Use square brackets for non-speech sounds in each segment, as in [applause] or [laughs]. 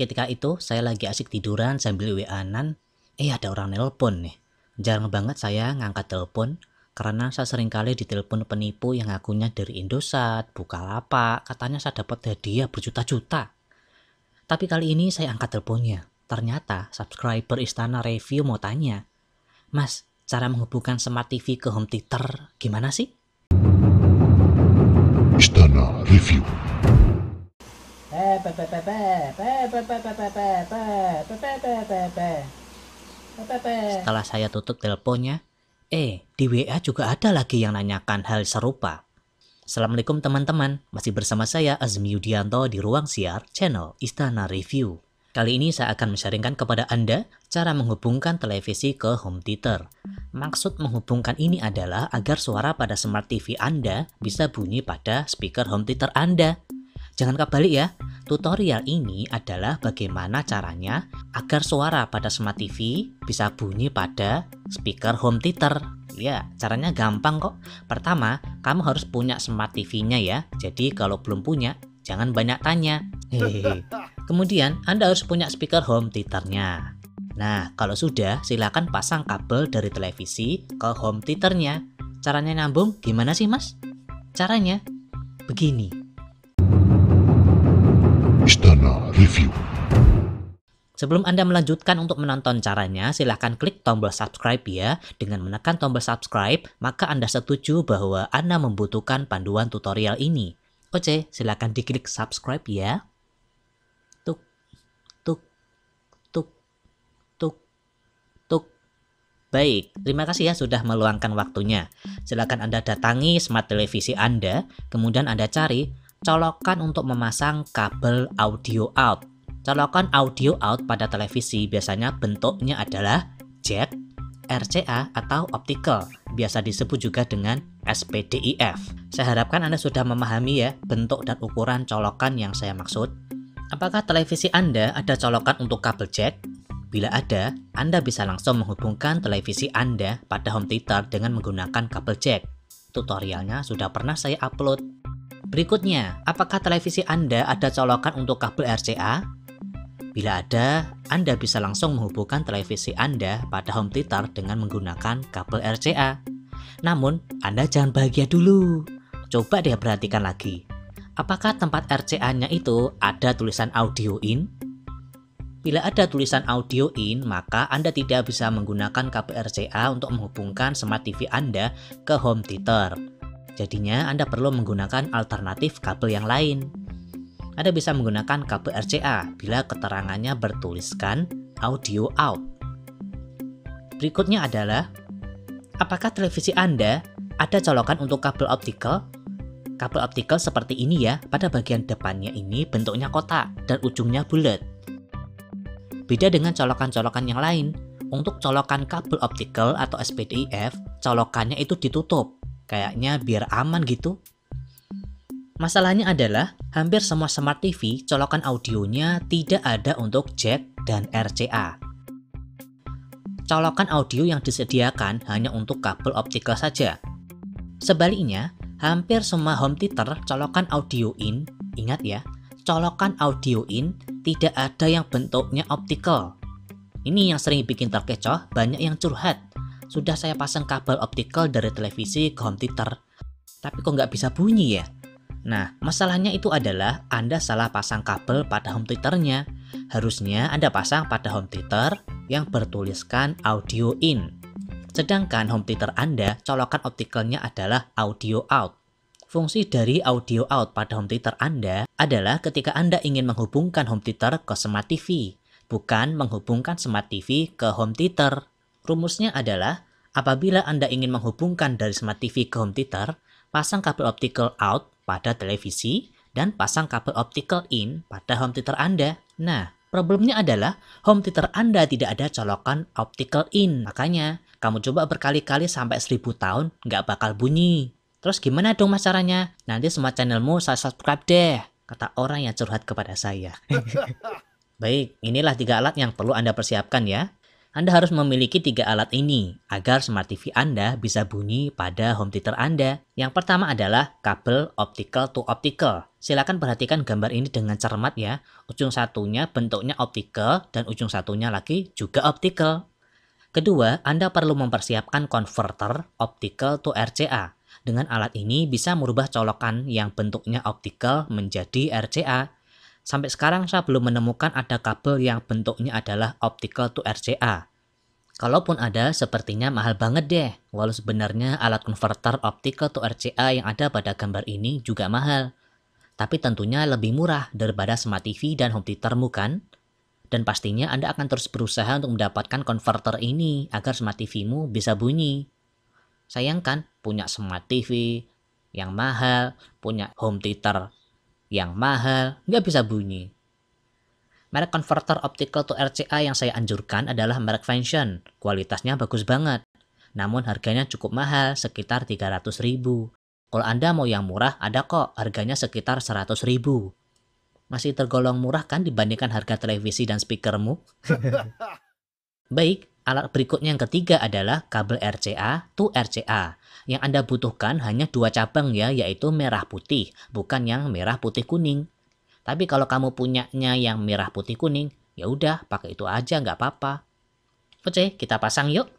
Ketika itu saya lagi asik tiduran sambil WA-an, eh ada orang nelpon nih. Jarang banget saya ngangkat telepon karena saya sering seringkali ditelepon penipu yang ngakunya dari Indosat, Bukalapak, katanya saya dapat hadiah berjuta-juta. Tapi kali ini saya angkat teleponnya. Ternyata subscriber Istana Review mau tanya, Mas, cara menghubungkan Smart TV ke home theater gimana sih? Istana Review setelah saya tutup teleponnya, eh di WA juga ada lagi yang nanyakan hal serupa. Assalamualaikum teman-teman, masih bersama saya Azmi Yudianto di Ruang Siar channel Istana Review. Kali ini saya akan mensharingkan kepada Anda cara menghubungkan televisi ke home theater. Maksud menghubungkan ini adalah agar suara pada smart TV Anda bisa bunyi pada speaker home theater Anda. Jangan kebalik ya, Tutorial ini adalah bagaimana caranya agar suara pada Smart TV bisa bunyi pada speaker home theater. Ya, caranya gampang kok. Pertama, kamu harus punya Smart TV-nya ya. Jadi kalau belum punya, jangan banyak tanya. Hehehe. Kemudian, Anda harus punya speaker home theater-nya. Nah, kalau sudah, silakan pasang kabel dari televisi ke home theater-nya. Caranya nyambung gimana sih, Mas? Caranya begini. Review. Sebelum Anda melanjutkan untuk menonton caranya, silahkan klik tombol subscribe ya. Dengan menekan tombol subscribe, maka Anda setuju bahwa Anda membutuhkan panduan tutorial ini. Oke, silahkan diklik subscribe ya. Tuk, tuk, tuk, tuk, tuk. Baik, terima kasih ya sudah meluangkan waktunya. Silahkan Anda datangi smart televisi Anda, kemudian Anda cari Colokan untuk memasang kabel audio out. Colokan audio out pada televisi biasanya bentuknya adalah jack, RCA atau optical, biasa disebut juga dengan SPDIF. Saya harapkan Anda sudah memahami ya bentuk dan ukuran colokan yang saya maksud. Apakah televisi Anda ada colokan untuk kabel jack? Bila ada, Anda bisa langsung menghubungkan televisi Anda pada home theater dengan menggunakan kabel jack. Tutorialnya sudah pernah saya upload Berikutnya, apakah televisi Anda ada colokan untuk kabel RCA? Bila ada, Anda bisa langsung menghubungkan televisi Anda pada home theater dengan menggunakan kabel RCA. Namun, Anda jangan bahagia dulu. Coba deh perhatikan lagi. Apakah tempat RCA-nya itu ada tulisan audio in? Bila ada tulisan audio in, maka Anda tidak bisa menggunakan kabel RCA untuk menghubungkan smart TV Anda ke home theater. Jadinya Anda perlu menggunakan alternatif kabel yang lain. Anda bisa menggunakan kabel RCA bila keterangannya bertuliskan audio out. Berikutnya adalah, apakah televisi Anda ada colokan untuk kabel optikal? Kabel optikal seperti ini ya, pada bagian depannya ini bentuknya kotak dan ujungnya bulat. Beda dengan colokan-colokan yang lain, untuk colokan kabel optikal atau SPDIF, colokannya itu ditutup Kayaknya biar aman gitu. Masalahnya adalah hampir semua smart TV colokan audionya tidak ada untuk jack dan RCA. Colokan audio yang disediakan hanya untuk kabel optikal saja. Sebaliknya, hampir semua home theater colokan audio in, ingat ya, colokan audio in tidak ada yang bentuknya optikal. Ini yang sering bikin terkecoh, banyak yang curhat. Sudah saya pasang kabel optical dari televisi ke home theater. Tapi kok nggak bisa bunyi ya? Nah, masalahnya itu adalah Anda salah pasang kabel pada home theaternya. Harusnya Anda pasang pada home theater yang bertuliskan audio in. Sedangkan home theater Anda, colokan optikalnya adalah audio out. Fungsi dari audio out pada home theater Anda adalah ketika Anda ingin menghubungkan home theater ke smart TV, bukan menghubungkan smart TV ke home theater. Rumusnya adalah, apabila Anda ingin menghubungkan dari Smart TV ke home theater, pasang kabel optical out pada televisi, dan pasang kabel optical in pada home theater Anda. Nah, problemnya adalah home theater Anda tidak ada colokan optical in. Makanya, kamu coba berkali-kali sampai 1000 tahun, nggak bakal bunyi. Terus gimana dong mas caranya? Nanti semua channelmu saya subscribe deh, kata orang yang curhat kepada saya. [laughs] Baik, inilah tiga alat yang perlu Anda persiapkan ya. Anda harus memiliki tiga alat ini agar Smart TV Anda bisa bunyi pada home theater Anda. Yang pertama adalah kabel optical to optical. Silakan perhatikan gambar ini dengan cermat ya. Ujung satunya bentuknya optical dan ujung satunya lagi juga optical. Kedua, Anda perlu mempersiapkan converter optical to RCA. Dengan alat ini bisa merubah colokan yang bentuknya optical menjadi RCA. Sampai sekarang saya belum menemukan ada kabel yang bentuknya adalah optical to RCA. Kalaupun ada, sepertinya mahal banget deh. Walau sebenarnya alat converter optical to RCA yang ada pada gambar ini juga mahal. Tapi tentunya lebih murah daripada Smart TV dan home theater kan? Dan pastinya Anda akan terus berusaha untuk mendapatkan konverter ini agar Smart TV-mu bisa bunyi. Sayangkan, punya Smart TV yang mahal, punya home theater yang mahal, nggak bisa bunyi. Merek converter optical to RCA yang saya anjurkan adalah merek Vention. Kualitasnya bagus banget. Namun harganya cukup mahal, sekitar 300 ribu. Kalau Anda mau yang murah, ada kok, harganya sekitar 100 ribu. Masih tergolong murah kan dibandingkan harga televisi dan speakermu? [laughs] Baik, Alat berikutnya yang ketiga adalah kabel RCA to RCA. Yang Anda butuhkan hanya dua cabang ya, yaitu merah putih, bukan yang merah putih kuning. Tapi kalau kamu punyanya yang merah putih kuning, ya udah pakai itu aja nggak apa-apa. Oke, kita pasang yuk.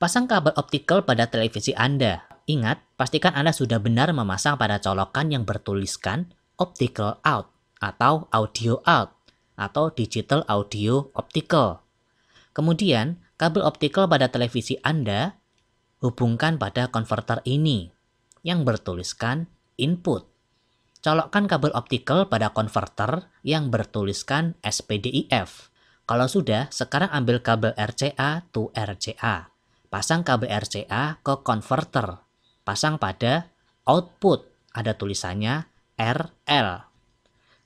Pasang kabel optikal pada televisi Anda. Ingat, pastikan Anda sudah benar memasang pada colokan yang bertuliskan optical out atau audio out atau digital audio optical. Kemudian, kabel optikal pada televisi Anda hubungkan pada konverter ini yang bertuliskan input. Colokkan kabel optikal pada konverter yang bertuliskan SPDIF. Kalau sudah, sekarang ambil kabel RCA to RCA. Pasang kabel RCA ke konverter. Pasang pada output, ada tulisannya RL.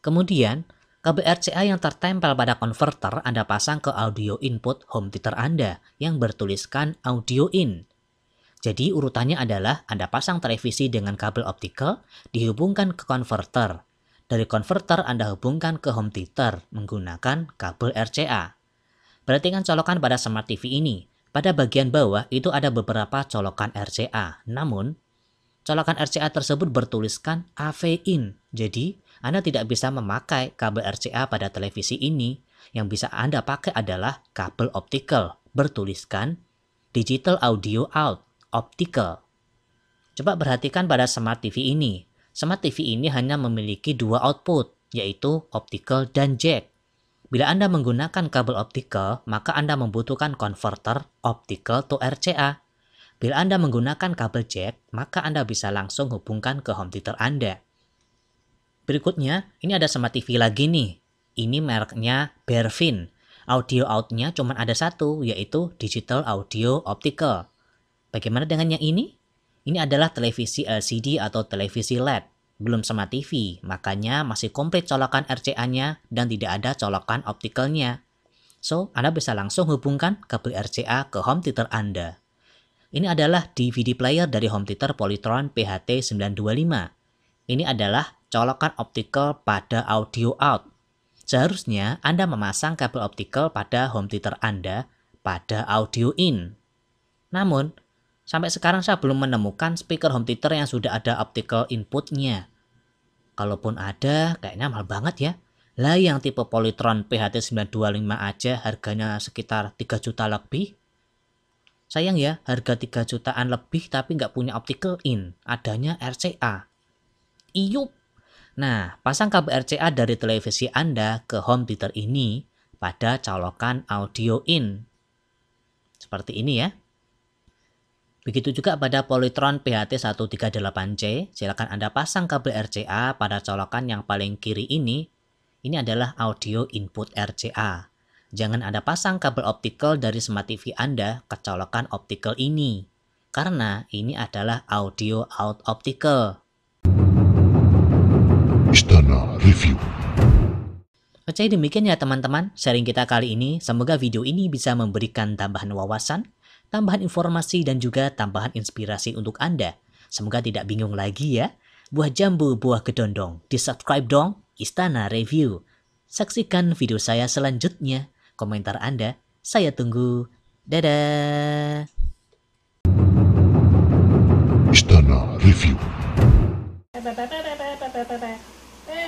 Kemudian, Kabel RCA yang tertempel pada konverter Anda pasang ke audio input home theater Anda yang bertuliskan audio in. Jadi urutannya adalah Anda pasang televisi dengan kabel optical dihubungkan ke konverter. Dari konverter Anda hubungkan ke home theater menggunakan kabel RCA. Perhatikan colokan pada smart TV ini. Pada bagian bawah itu ada beberapa colokan RCA. Namun, colokan RCA tersebut bertuliskan AV in. Jadi, anda tidak bisa memakai kabel RCA pada televisi ini. Yang bisa Anda pakai adalah kabel optical bertuliskan Digital Audio Out Optical. Coba perhatikan pada smart TV ini. Smart TV ini hanya memiliki dua output, yaitu optical dan jack. Bila Anda menggunakan kabel optical, maka Anda membutuhkan converter optical to RCA. Bila Anda menggunakan kabel jack, maka Anda bisa langsung hubungkan ke home theater Anda. Berikutnya, ini ada Smart TV lagi nih. Ini mereknya Bervin. Audio outnya cuma ada satu, yaitu Digital Audio Optical. Bagaimana dengan yang ini? Ini adalah televisi LCD atau televisi LED. Belum Smart TV, makanya masih komplit colokan RCA-nya dan tidak ada colokan optikalnya. So, Anda bisa langsung hubungkan kabel RCA ke home theater Anda. Ini adalah DVD player dari home theater Polytron PHT 925 ini adalah colokan optical pada audio out. Seharusnya Anda memasang kabel optical pada home theater Anda pada audio in. Namun, sampai sekarang saya belum menemukan speaker home theater yang sudah ada optical inputnya. Kalaupun ada, kayaknya mahal banget ya. Lah yang tipe Polytron PHT925 aja harganya sekitar 3 juta lebih. Sayang ya, harga 3 jutaan lebih tapi nggak punya optical in, adanya RCA. Iup. Nah, pasang kabel RCA dari televisi Anda ke home theater ini pada colokan audio in. Seperti ini ya. Begitu juga pada Polytron PHT138C, silakan Anda pasang kabel RCA pada colokan yang paling kiri ini. Ini adalah audio input RCA. Jangan Anda pasang kabel optical dari smart TV Anda ke colokan optical ini, karena ini adalah audio out optical. Istana Review. Oke demikian ya teman-teman sharing kita kali ini. Semoga video ini bisa memberikan tambahan wawasan, tambahan informasi dan juga tambahan inspirasi untuk Anda. Semoga tidak bingung lagi ya. Buah jambu, buah gedondong. Di subscribe dong Istana Review. Saksikan video saya selanjutnya. Komentar Anda saya tunggu. Dadah. Istana Review. Bye bye bye bye bye bye bye bye.